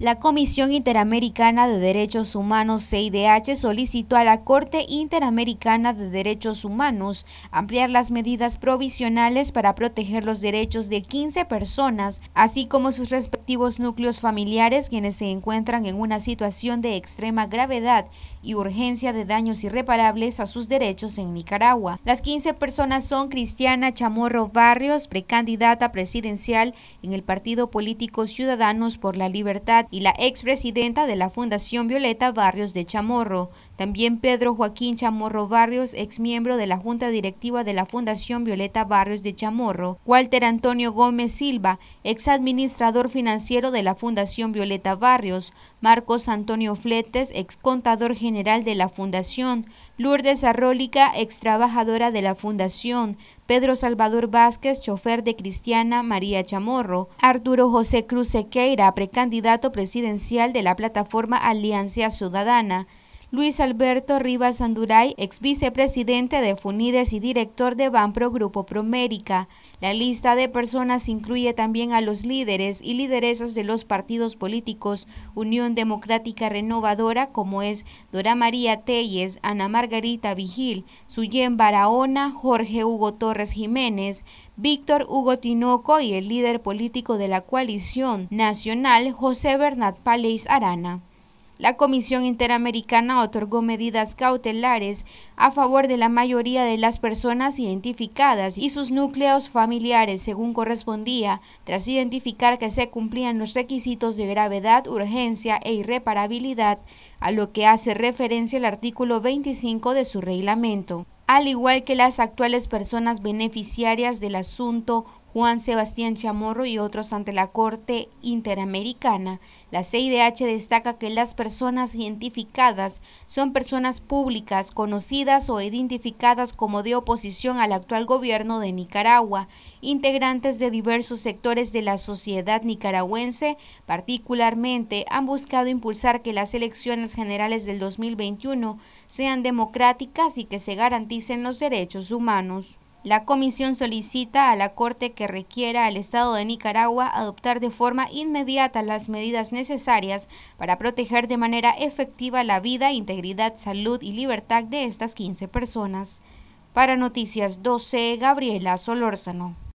La Comisión Interamericana de Derechos Humanos CIDH solicitó a la Corte Interamericana de Derechos Humanos ampliar las medidas provisionales para proteger los derechos de 15 personas, así como sus respectivos núcleos familiares quienes se encuentran en una situación de extrema gravedad y urgencia de daños irreparables a sus derechos en Nicaragua. Las 15 personas son Cristiana Chamorro Barrios, precandidata presidencial en el Partido Político Ciudadanos por la Libertad y la expresidenta de la Fundación Violeta Barrios de Chamorro. También Pedro Joaquín Chamorro Barrios, exmiembro de la Junta Directiva de la Fundación Violeta Barrios de Chamorro. Walter Antonio Gómez Silva, exadministrador financiero de la Fundación Violeta Barrios. Marcos Antonio Fletes, excontador general de la Fundación. Lourdes Arrólica, extrabajadora de la Fundación. Pedro Salvador Vázquez, chofer de Cristiana María Chamorro, Arturo José Cruz Sequeira, precandidato presidencial de la plataforma Alianza Ciudadana, Luis Alberto Rivas Anduray, ex vicepresidente de Funides y director de Banpro Grupo Promérica. La lista de personas incluye también a los líderes y lideresas de los partidos políticos Unión Democrática Renovadora, como es Dora María Telles, Ana Margarita Vigil, Suyen Barahona, Jorge Hugo Torres Jiménez, Víctor Hugo Tinoco y el líder político de la coalición nacional, José Bernat Palais Arana. La Comisión Interamericana otorgó medidas cautelares a favor de la mayoría de las personas identificadas y sus núcleos familiares según correspondía, tras identificar que se cumplían los requisitos de gravedad, urgencia e irreparabilidad, a lo que hace referencia el artículo 25 de su reglamento al igual que las actuales personas beneficiarias del asunto Juan Sebastián Chamorro y otros ante la Corte Interamericana, la CIDH destaca que las personas identificadas son personas públicas conocidas o identificadas como de oposición al actual gobierno de Nicaragua, integrantes de diversos sectores de la sociedad nicaragüense, particularmente han buscado impulsar que las elecciones generales del 2021 sean democráticas y que se garanticen los derechos humanos. La comisión solicita a la Corte que requiera al Estado de Nicaragua adoptar de forma inmediata las medidas necesarias para proteger de manera efectiva la vida, integridad, salud y libertad de estas 15 personas. Para Noticias 12, Gabriela Solórzano.